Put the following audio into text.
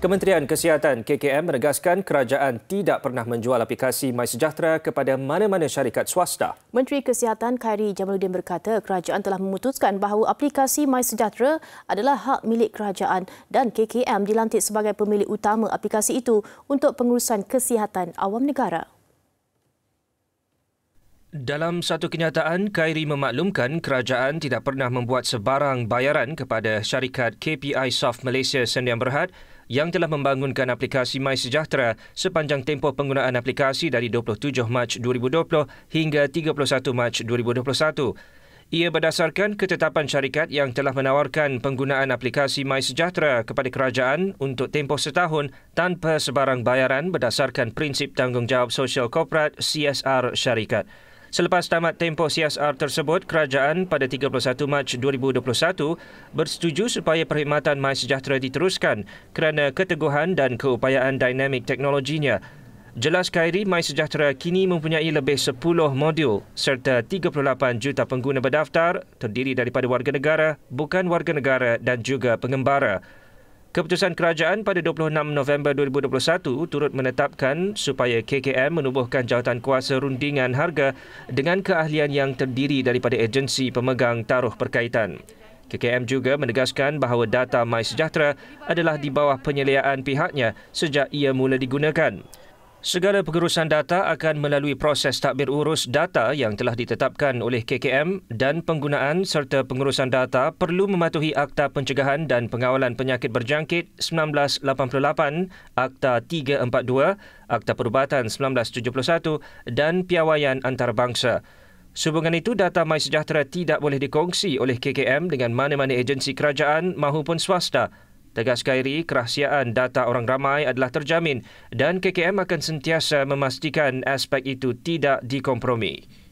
Kementerian Kesihatan KKM menegaskan kerajaan tidak pernah menjual aplikasi MySejahtera kepada mana-mana syarikat swasta. Menteri Kesihatan Khairi Jamaluddin berkata kerajaan telah memutuskan bahawa aplikasi MySejahtera adalah hak milik kerajaan dan KKM dilantik sebagai pemilik utama aplikasi itu untuk pengurusan kesihatan awam negara. Dalam satu kenyataan, Khairi memaklumkan kerajaan tidak pernah membuat sebarang bayaran kepada syarikat KPI Soft Malaysia Sendian Berhad yang telah membangunkan aplikasi Sejahtera sepanjang tempoh penggunaan aplikasi dari 27 Mac 2020 hingga 31 Mac 2021. Ia berdasarkan ketetapan syarikat yang telah menawarkan penggunaan aplikasi Sejahtera kepada kerajaan untuk tempoh setahun tanpa sebarang bayaran berdasarkan prinsip tanggungjawab sosial korporat CSR syarikat. Selepas tamat tempoh CSR tersebut, kerajaan pada 31 Mac 2021 bersetuju supaya perkhidmatan MySejahtera diteruskan kerana keteguhan dan keupayaan dinamik teknologinya. Jelas Khairi, MySejahtera kini mempunyai lebih 10 modul serta 38 juta pengguna berdaftar terdiri daripada warga negara, bukan warga negara dan juga pengembara. Keputusan kerajaan pada 26 November 2021 turut menetapkan supaya KKM menubuhkan jawatan kuasa rundingan harga dengan keahlian yang terdiri daripada agensi pemegang taruh berkaitan. KKM juga menegaskan bahawa data MySejahtera adalah di bawah penyeliaan pihaknya sejak ia mula digunakan. Segala pengurusan data akan melalui proses takbir urus data yang telah ditetapkan oleh KKM dan penggunaan serta pengurusan data perlu mematuhi Akta Pencegahan dan Pengawalan Penyakit Berjangkit 1988, Akta 342, Akta Perubatan 1971 dan Piawaian Antarabangsa. Sehubungan itu, data MySejahtera tidak boleh dikongsi oleh KKM dengan mana-mana agensi kerajaan maupun swasta Tegas Khairi, kerahsiaan data orang ramai adalah terjamin dan KKM akan sentiasa memastikan aspek itu tidak dikompromi.